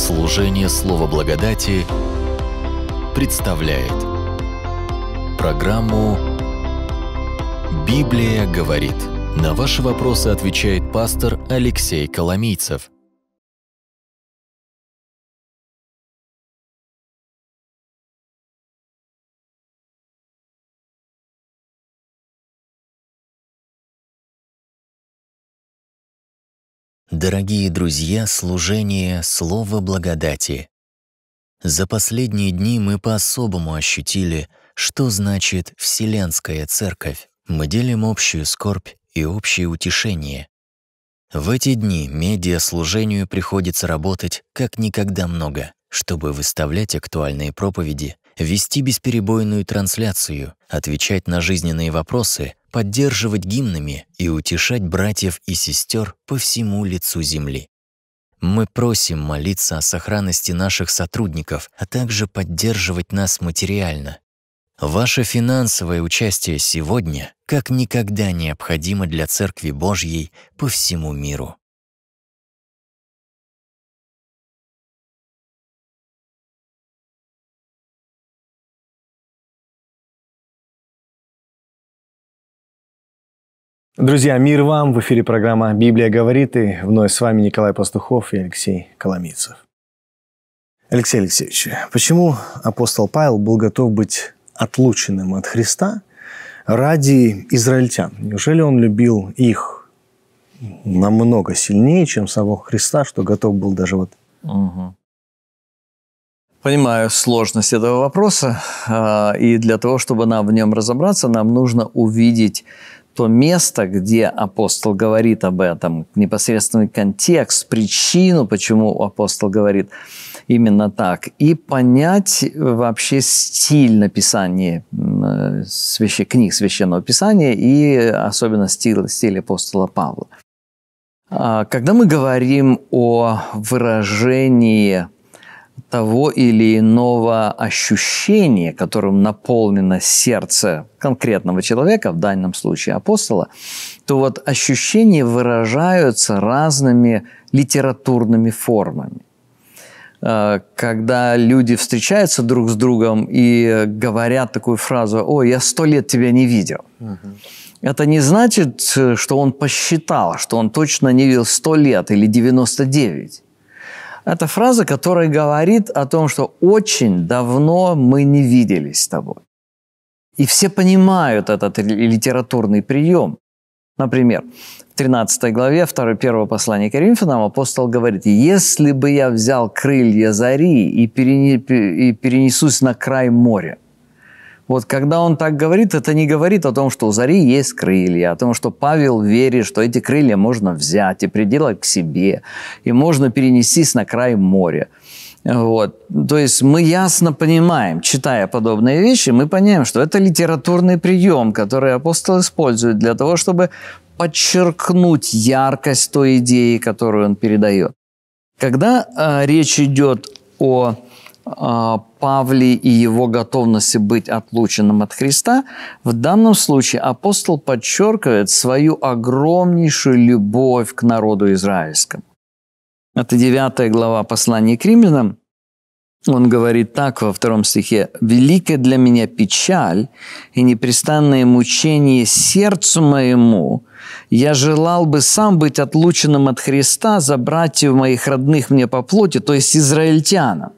Служение Слова Благодати представляет программу «Библия говорит». На ваши вопросы отвечает пастор Алексей Коломийцев – Дорогие друзья, служение — слово благодати. За последние дни мы по-особому ощутили, что значит «Вселенская Церковь». Мы делим общую скорбь и общее утешение. В эти дни медиаслужению приходится работать как никогда много, чтобы выставлять актуальные проповеди вести бесперебойную трансляцию, отвечать на жизненные вопросы, поддерживать гимнами и утешать братьев и сестер по всему лицу земли. Мы просим молиться о сохранности наших сотрудников, а также поддерживать нас материально. Ваше финансовое участие сегодня как никогда необходимо для Церкви Божьей по всему миру. Друзья, мир вам! В эфире программа «Библия говорит» и вновь с вами Николай Пастухов и Алексей Коломийцев. Алексей Алексеевич, почему апостол Павел был готов быть отлученным от Христа ради израильтян? Неужели он любил их намного сильнее, чем самого Христа, что готов был даже вот... Угу. Понимаю сложность этого вопроса, а, и для того, чтобы нам в нем разобраться, нам нужно увидеть то место, где апостол говорит об этом, непосредственный контекст, причину, почему апостол говорит именно так, и понять вообще стиль написания священ... книг Священного Писания и особенно стиль, стиль апостола Павла. А, когда мы говорим о выражении того или иного ощущения, которым наполнено сердце конкретного человека, в данном случае апостола, то вот ощущения выражаются разными литературными формами. Э, когда люди встречаются друг с другом и говорят такую фразу «О, я сто лет тебя не видел», это не значит, э, что он посчитал, что он точно не видел сто лет или 99. Это фраза, которая говорит о том, что очень давно мы не виделись с тобой. И все понимают этот литературный прием. Например, в 13 главе 2 первого послания к Коринфянам апостол говорит, «Если бы я взял крылья зари и перенесусь на край моря, вот когда он так говорит, это не говорит о том, что у Зари есть крылья, а о том, что Павел верит, что эти крылья можно взять и приделать к себе, и можно перенестись на край моря. Вот. То есть мы ясно понимаем, читая подобные вещи, мы понимаем, что это литературный прием, который апостол использует для того, чтобы подчеркнуть яркость той идеи, которую он передает. Когда э, речь идет о а, Павле и его готовности быть отлученным от Христа, в данном случае апостол подчеркивает свою огромнейшую любовь к народу израильскому. Это 9 глава послания к римлянам. Он говорит так во втором стихе. «Великая для меня печаль и непрестанное мучение сердцу моему, я желал бы сам быть отлученным от Христа за братьев моих родных мне по плоти, то есть израильтянам,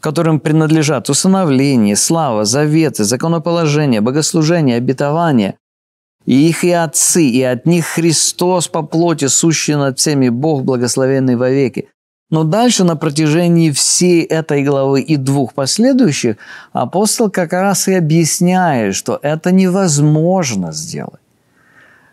которым принадлежат усыновление, слава, заветы, законоположение, богослужение, обетование, и их и отцы, и от них Христос по плоти, сущий над всеми, Бог благословенный вовеки. Но дальше на протяжении всей этой главы и двух последующих апостол как раз и объясняет, что это невозможно сделать.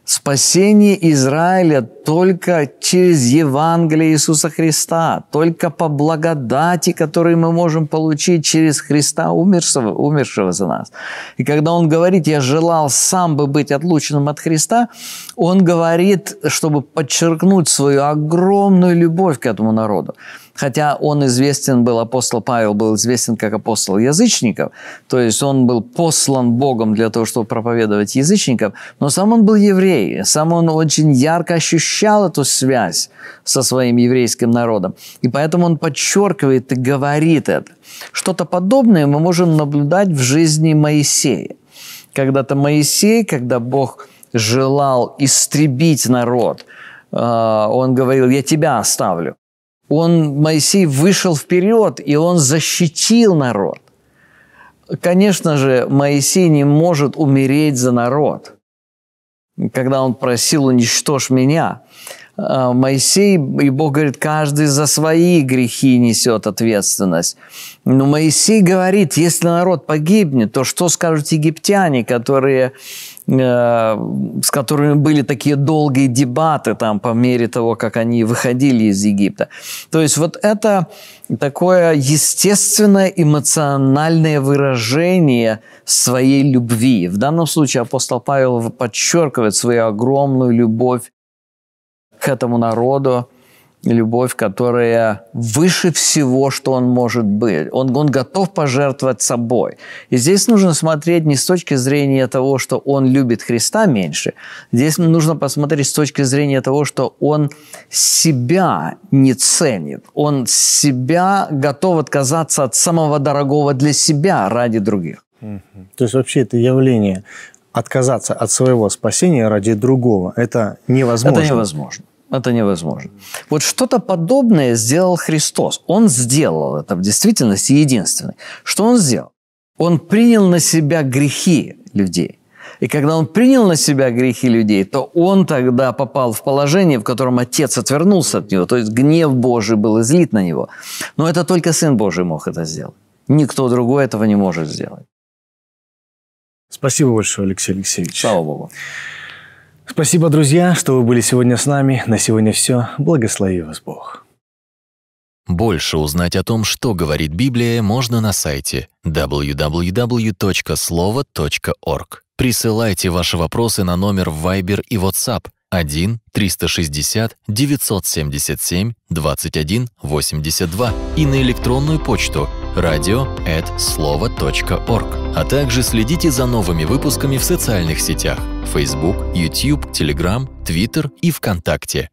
Спасение Израиля только через Евангелие Иисуса Христа, только по благодати, которую мы можем получить через Христа, умершего, умершего за нас. И когда он говорит, я желал сам бы быть отлученным от Христа, он говорит, чтобы подчеркнуть свою огромную любовь к этому народу хотя он известен был, апостол Павел был известен как апостол язычников, то есть он был послан Богом для того, чтобы проповедовать язычников, но сам он был еврей, сам он очень ярко ощущал эту связь со своим еврейским народом, и поэтому он подчеркивает и говорит это. Что-то подобное мы можем наблюдать в жизни Моисея. Когда-то Моисей, когда Бог желал истребить народ, а, он говорил, я тебя оставлю. Он, Моисей, вышел вперед, и он защитил народ. Конечно же, Моисей не может умереть за народ, когда он просил «уничтожь меня». А, Моисей, и Бог говорит, каждый за свои грехи несет ответственность. Но Моисей говорит, если народ погибнет, то что скажут египтяне, которые, э, с которыми были такие долгие дебаты там, по мере того, как они выходили из Египта. То есть вот это такое естественное эмоциональное выражение своей любви. В данном случае апостол Павел подчеркивает свою огромную любовь этому народу, любовь, которая выше всего, что он может быть. Он, он готов пожертвовать собой. И здесь нужно смотреть не с точки зрения того, что он любит Христа меньше. Здесь нужно посмотреть с точки зрения того, что он себя не ценит. Он себя готов отказаться от самого дорогого для себя ради других. То есть вообще это явление отказаться от своего спасения ради другого, это невозможно. Это невозможно. Это невозможно. Вот что-то подобное сделал Христос. Он сделал это в действительности единственное. Что он сделал? Он принял на себя грехи людей. И когда он принял на себя грехи людей, то он тогда попал в положение, в котором отец отвернулся от него, то есть гнев Божий был излит на него. Но это только Сын Божий мог это сделать. Никто другой этого не может сделать. Спасибо большое, Алексей Алексеевич. Слава Богу. Спасибо, друзья, что вы были сегодня с нами. На сегодня все. Благослови вас Бог. Больше узнать о том, что говорит Библия, можно на сайте www.slovo.org. Присылайте ваши вопросы на номер Viber и WhatsApp 1 360 977 21 82 и на электронную почту радио слово.орг. А также следите за новыми выпусками в социальных сетях Facebook, YouTube, Telegram, Twitter и ВКонтакте.